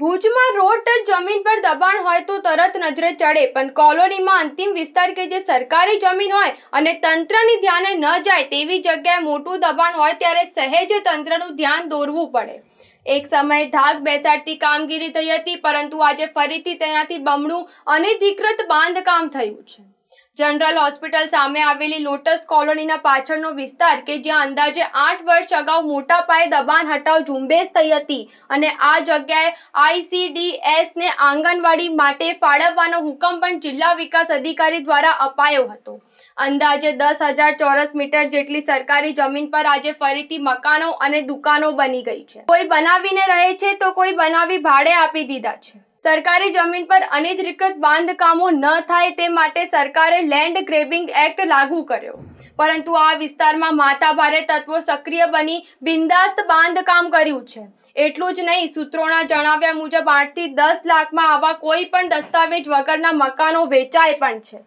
ભુજમાં road touch જમીન પર દબાણ હોય તો તરત નજરે ચડે પણ કોલોનીમાં અંતિમ વિસ્તાર કે જે સરકારી જમીન હોય અને તંત્રની ધ્યાને ન જાય તેવી જગ્યાએ મોટું દબાણ હોય ત્યારે સહેજ તંત્રનું ધ્યાન દોરવું પડે એક સમયે ધાક બેસાડતી કામગીરી થઈ હતી પરંતુ આજે ફરીથી તેનાથી બમણું અનધિકૃત બાંધકામ થયું છે જનરલ હોસ્પિટલ સામે આવેલી લોટસ કોલોનીના પાછળનો વિસ્તાર કે જ્યાં અંદાજે આઠ વર્ષ અગાઉ મોટા પાયે દબાણ હટાવ ઝુંબેશ થઈ હતી અને આ જગ્યાએ આઈસીડીએસને આંગણવાડી માટે ફાળવવાનો હુકમ પણ જિલ્લા વિકાસ અધિકારી દ્વારા અપાયો હતો અંદાજે દસ હજાર ચોરસ મીટર જેટલી સરકારી જમીન પર આજે ફરીથી મકાનો અને દુકાનો બની ગઈ છે કોઈ બનાવીને રહે છે તો કોઈ બનાવી ભાડે આપી દીધા છે સરકારી જમીન પર અનધિકૃત બાંધકામો ન થાય તે માટે સરકારે લેન્ડ ગ્રેબિંગ એક્ટ લાગુ કર્યો પરંતુ આ વિસ્તારમાં માથાભારે તત્વો સક્રિય બની બિંદાસ્ત બાંધકામ કર્યું છે એટલું જ નહીં સૂત્રોના જણાવ્યા મુજબ આઠથી દસ લાખમાં આવા કોઈ પણ દસ્તાવેજ વગરના મકાનો વેચાય પણ છે